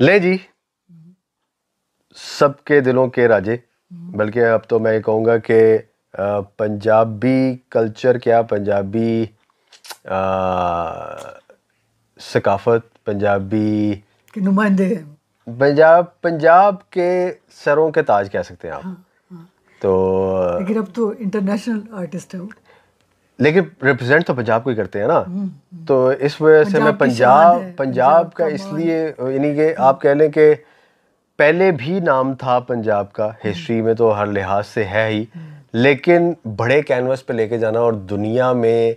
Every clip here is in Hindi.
ले जी सबके दिलों के राजे बल्कि अब तो मैं ये कहूँगा कि पंजाबी कल्चर क्या पंजाबी सकाफत पंजाबी नुमाइंदे पंजाब पंजाब के सरों के ताज कह सकते हैं आप हाँ, हाँ। तो लेकिन अब तो इंटरनेशनल आर्टिस्ट है लेकिन रिप्रेजेंट तो पंजाब को ही करते हैं ना हम्म, हम्म। तो इस वजह से मैं पंजाब पंजाब का इसलिए यानी कि आप कह लें कि पहले भी नाम था पंजाब का हिस्ट्री हम्म। में तो हर लिहाज से है ही लेकिन बड़े कैनवस पे लेके जाना और दुनिया में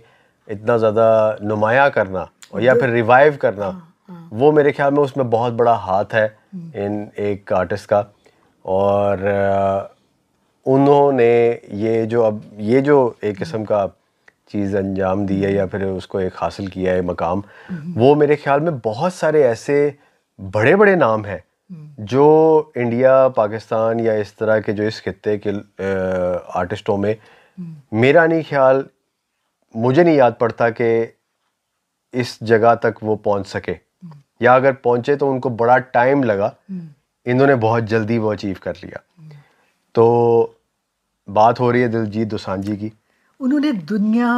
इतना ज़्यादा नुमाया करना और या फिर रिवाइव करना हाँ, हाँ। वो मेरे ख्याल में उसमें बहुत बड़ा हाथ है इन एक आर्टिस्ट का और उन्होंने ये जो अब ये जो एक किस्म का चीज़ अंजाम दी है या फिर उसको एक हासिल किया है मकाम वो मेरे ख्याल में बहुत सारे ऐसे बड़े बड़े नाम हैं जो इंडिया पाकिस्तान या इस तरह के जो इस खत्े के आर्टिस्टों में मेरा नहीं ख्याल मुझे नहीं याद पड़ता कि इस जगह तक वो पहुंच सके या अगर पहुंचे तो उनको बड़ा टाइम लगा इन्होंने बहुत जल्दी वो अचीव कर लिया तो बात हो रही है दिलजीत दोसांझी की उन्होंने दुनिया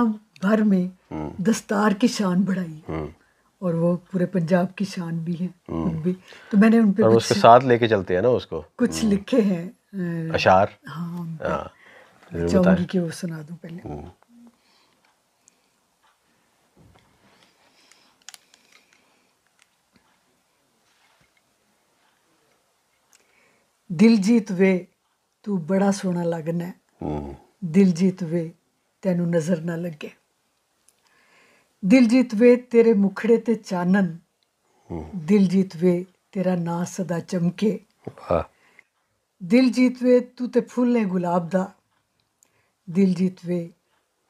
भर में हम्म। दस्तार की शान बढ़ाई हम्म। और वो पूरे पंजाब की शान भी है हम्म। भी तो मैंने उन पर उसके साथ लेके चलते हैं ना उसको कुछ लिखे हैं अशार हाँ के हाँ, वो सुना दूं पहले दिलजीत वे तू बड़ा सोना लगना है दिलजीत वे ਤੈਨੂੰ ਨਜ਼ਰ ਨਾ ਲੱਗੇ ਦਿਲਜੀਤ ਵੇ ਤੇਰੇ ਮੁਖੜੇ ਤੇ ਚਾਨਣ ਦਿਲਜੀਤ ਵੇ ਤੇਰਾ ਨਾਂ ਸਦਾ ਚਮਕੇ ਵਾਹ ਦਿਲਜੀਤ ਵੇ ਤੂੰ ਤੇ ਫੁੱਲ ਗੁਲਾਬ ਦਾ ਦਿਲਜੀਤ ਵੇ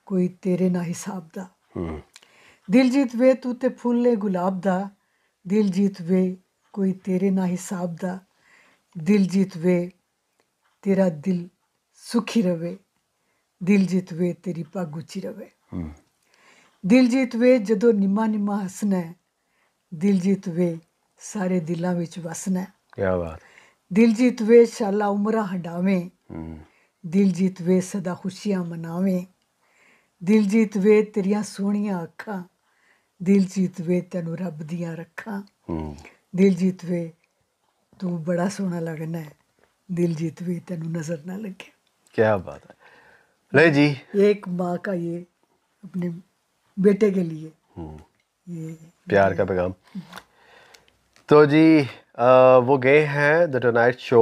ਕੋਈ ਤੇਰੇ ਨਾ ਹਿਸਾਬ ਦਾ ਦਿਲਜੀਤ ਵੇ ਤੂੰ ਤੇ ਫੁੱਲ ਗੁਲਾਬ ਦਾ ਦਿਲਜੀਤ ਵੇ ਕੋਈ ਤੇਰੇ ਨਾ ਹਿਸਾਬ ਦਾ ਦਿਲਜੀਤ ਵੇ ਤੇਰਾ ਦਿਲ ਸੁਖੀ ਰਵੇ ਦਿਲਜੀਤ ਵੇ ਤੇਰੀ ਪੱਗ ਉੱਚੀ ਰਵੇ ਦਿਲਜੀਤ ਵੇ ਜਦੋਂ ਨਿਮਾ ਨਿਮਾ ਹੱਸਣਾ ਦਿਲਜੀਤ ਵੇ ਸਾਰੇ ਦਿਲਾਂ ਵਿੱਚ ਵਸਣਾ ਕੀ ਬਾਤ ਦਿਲਜੀਤ ਵੇ ਸ਼ਾਲਾ ਉਮਰਾ ਹੰਡਾਵੇਂ ਦਿਲਜੀਤ ਵੇ ਸਦਾ ਖੁਸ਼ੀਆਂ ਮਨਾਵੇਂ ਦਿਲਜੀਤ ਵੇ ਤੇਰੀਆਂ ਸੋਹਣੀਆਂ ਅੱਖਾਂ ਦਿਲਜੀਤ ਵੇ ਤੈਨੂੰ ਰੱਬ ਦੀਆਂ ਰੱਖਾਂ ਦਿਲਜੀਤ ਵੇ ਤੂੰ ਬੜਾ ਸੋਹਣਾ ਲੱਗਣਾ ਹੈ ਦਿਲਜੀਤ ਵੇ ਤੈਨੂੰ ਨਜ਼ਰ ਨਾ ਲੱਗੇ ਕੀ ਬਾਤ ਹੈ ले जी ये एक माँ का ये अपने बेटे के लिए हम्म। ये प्यार का पैगाम तो जी आ, वो गए हैं the tonight show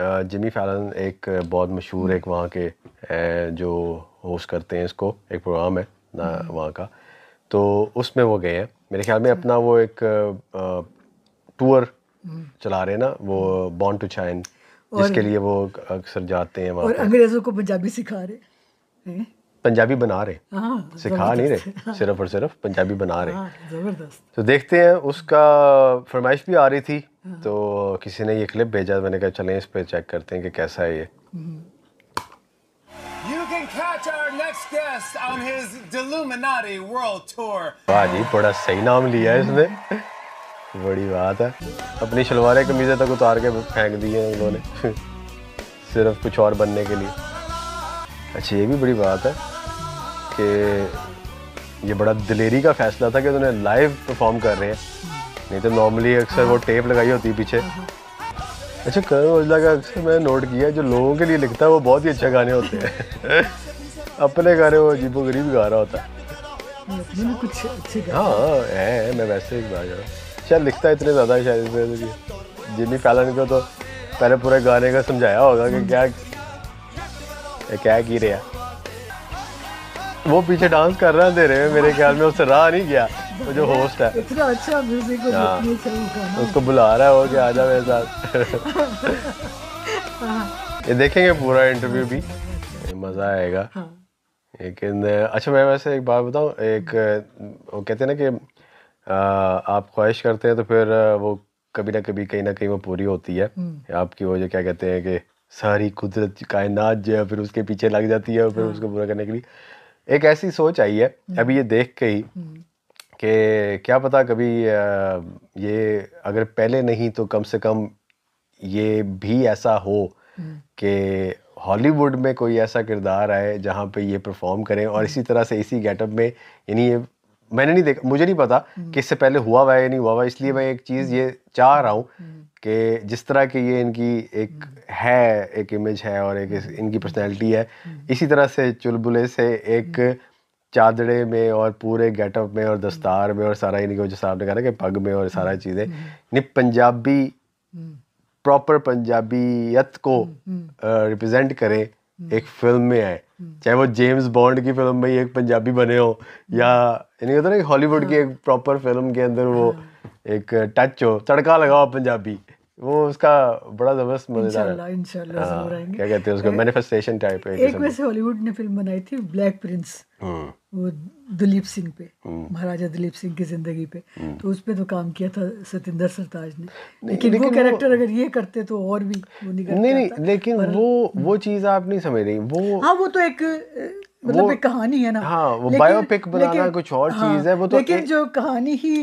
Jimmy Fallon एक बहुत मशहूर हम्म। एक वहाँ के जो होस्ट करते हैं इसको एक प्रोग्राम है ना हम्म। वहाँ का तो उसमें वो गए हैं मेरे ख्याल में अच्छा। अपना वो एक टूर चला रहे हैं ना वो बॉन्ड टू चाइन जिसके लिए वो अक्सर जाते हैं वहाँ और अंग्रेज़ों को पंजाबी सिखा रहे हैं पंजाबी बना रहे हाँ, हाँ, सिखा नहीं रहे हाँ। सिर्फ और सिर्फ पंजाबी बना रहे जबरदस्त तो देखते हैं उसका फरमाइश भी आ रही थी तो किसी ने ये क्लिप भेजा मैंने कहा चलें इस पे चेक करते हैं कि कैसा है ये हम्म। वाह जी बड़ा सही नाम लिया है इसने बड़ी बात है अपनी शलवारें कमीज़ें तक उतार के फेंक दी है सिर्फ कुछ और बनने के लिए अच्छा ये भी बड़ी बात है कि ये बड़ा दिलेरी का फैसला था कि उन्हें लाइव परफॉर्म कर रहे हैं नहीं तो नॉर्मली अक्सर वो टेप लगाई होती है पीछे अच्छा करण ओजला का अक्सर मैंने नोट किया जो लोगों के लिए लिखता है वो बहुत ही अच्छे गाने होते हैं अपने गाने वो अजीब गरीब गा रहा होता है हाँ है मैं वैसे ही गा रहा शायद लिखता है इतने ज़्यादा शायद जिन्नी फैलन को तो पहले पूरे गाने का समझाया होगा कि क्या क्या की रहा वो पीछे डांस कर रहा दे रहे हैं मेरे ख्याल में उससे रहा नहीं गया वो जो होस्ट है इतना अच्छा म्यूजिक हाँ उसको बुला रहा है वो कि आजा मेरे साथ हाँ। ये देखेंगे पूरा इंटरव्यू भी मज़ा आएगा हाँ। लेकिन अच्छा मैं वैसे एक बात बताऊँ एक वो कहते हैं ना कि आप ख्वाहिश करते हैं तो फिर वो कभी ना कभी कहीं ना कहीं वो पूरी होती है हम्म। आपकी वो जो क्या कहते हैं कि सारी कुदरत कायनात जो है फिर उसके पीछे लग जाती है और फिर हाँ। उसको पूरा करने के लिए एक ऐसी सोच आई है हम्म। अभी ये देख के ही हम्म। कि क्या पता कभी ये अगर पहले नहीं तो कम से कम ये भी ऐसा हो हम्म। कि हॉलीवुड में कोई ऐसा किरदार आए जहाँ पे ये परफॉर्म करें और इसी तरह से इसी गेटअप में यानी ये मैंने नहीं देखा मुझे नहीं पता हम्म। कि इससे पहले हुआ हुआ है या नहीं हुआ हुआ इसलिए मैं एक हम्म। चीज़ ये चाह रहा हूँ हम्म। कि जिस तरह की ये इनकी एक है एक इमेज है और एक इनकी पर्सनैलिटी है इसी तरह से चुलबुले से एक चादड़े में और पूरे गेटअप में और दस्तार में और सारा इनको जो साहब ने कहा ना कि पग में और सारा चीज़ें यानी पंजाबी प्रॉपर पंजाबीयत को रिप्रेजेंट करें एक फिल्म में आए चाहे वो जेम्स बॉन्ड की फिल्म में एक पंजाबी बने हो या यानी होता ना कि हॉलीवुड की एक प्रॉपर फिल्म के अंदर वो हाँ। एक टच हो तड़का लगाओ पंजाबी वो उसका बड़ा जबरदस्त मजेदार इंशाल्लाह हाँ, क्या कहते हैं उसको मैनिफेस्टेशन टाइप एक वैसे हॉलीवुड ने फिल्म बनाई थी ब्लैक हम्म। प्रिंस वो दिलीप सिंह पे हम्म। महाराजा दिलीप सिंह की जिंदगी पे हम्म। तो उस पे तो काम किया था सतेंद्र सरताज ने लेकिन, लेकिन वो कैरेक्टर अगर ये करते तो और भी वो नहीं करते नहीं, नहीं लेकिन पर, वो वो चीज आप नहीं समझ रही वो हाँ वो तो एक मतलब एक कहानी है ना हाँ वो बायोपिक बनाना कुछ और हाँ, चीज है वो तो लेकिन जो कहानी ही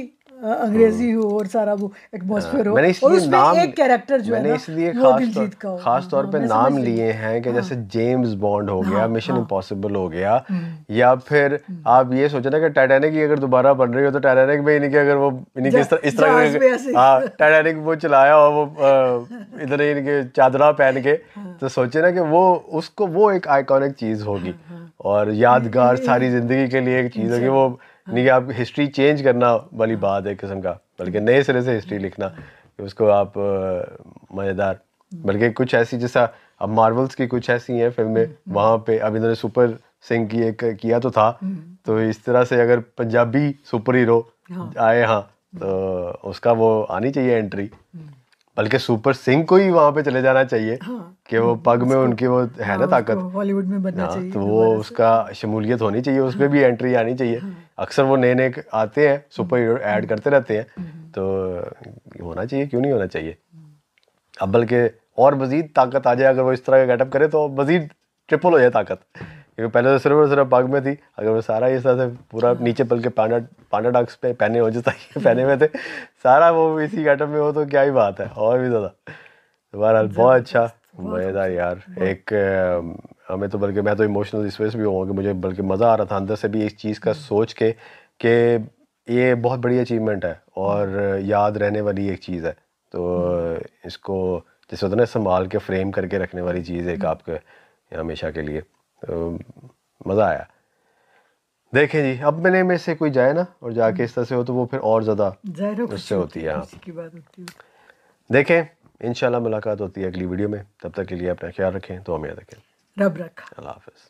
अंग्रेजी हो और सारा वो एटमोसफेयर हो मैंने और उसमें नाम, एक कैरेक्टर जो मैंने इसलिए खास तौर, खास तौर हाँ, पे नाम लिए हैं कि जैसे जेम्स हाँ। बॉन्ड हो गया मिशन हाँ, इम्पॉसिबल हो गया हम्म। या फिर हम्म। आप ये सोचे ना कि टाइटैनिक ही अगर दोबारा बन रही हो तो टाइटैनिक में इनकी अगर वो इनकी इस तरह इस टाइटैनिक वो चलाया और वो इधर इनके चादरा पहन के तो सोचे ना कि वो उसको वो एक आइकॉनिक चीज़ होगी और यादगार सारी ज़िंदगी के लिए एक चीज़ होगी वो हाँ। नहीं कि आप हिस्ट्री चेंज करना वाली बात है किस्म का बल्कि नए सिरे से हिस्ट्री लिखना कि उसको आप मज़ेदार बल्कि कुछ ऐसी जैसा अब मार्वल्स की कुछ ऐसी हैं फिल्में हम्म, हम्म। वहाँ पे अब इन्होंने सुपर सिंह की एक किया तो था हम्म। तो इस तरह से अगर पंजाबी सुपर हीरो हाँ। आए हाँ तो उसका वो आनी चाहिए एंट्री बल्कि सुपर सिंह को ही वहाँ पे चले जाना चाहिए हाँ, कि वो पग में उनकी वो है ना हाँ, ताकत बॉलीवुड में बनना चाहिए तो वो उसका शमूलियत होनी चाहिए उसमें भी एंट्री आनी चाहिए अक्सर वो नए नए आते हैं सुपर हीरो ऐड हम्म। करते रहते हैं हम्म। तो होना चाहिए क्यों नहीं होना चाहिए अब बल्कि और मज़ीद ताकत आ जाए अगर वो इस तरह का गेटअप करे तो मज़ीद ट्रिपल हो जाए ताकत क्योंकि पहले तो सिर्फ और सिर्फ पग में थी अगर वो सारा इस तरह से पूरा हाँ। नीचे पल के पांडा पांडा डॉक्स पे पहने हो जिस तरह पहने हुए हम्म। थे सारा वो इसी गेटअप में हो तो क्या ही बात है और भी ज़्यादा बहरहाल बहुत अच्छा मज़ेदार यार एक हमें तो बल्कि मैं तो इमोशनल इस वजह से भी हुआ कि मुझे बल्कि मज़ा आ रहा था अंदर से भी इस चीज़ का सोच के कि ये बहुत बड़ी अचीवमेंट है और याद रहने वाली एक चीज़ है तो इसको जैसे होता है ना संभाल के फ्रेम करके रखने वाली चीज़ एक आपके हमेशा के लिए तो मज़ा आया देखें जी अब मैंने में से कोई जाए ना और जाके इस तरह से हो तो वो फिर और ज़्यादा उससे होती है हाँ। देखें इन मुलाकात होती है अगली वीडियो में तब तक के लिए अपना ख्याल रखें तो हमें याद रखें रब रखा अल्लाह हाफिज़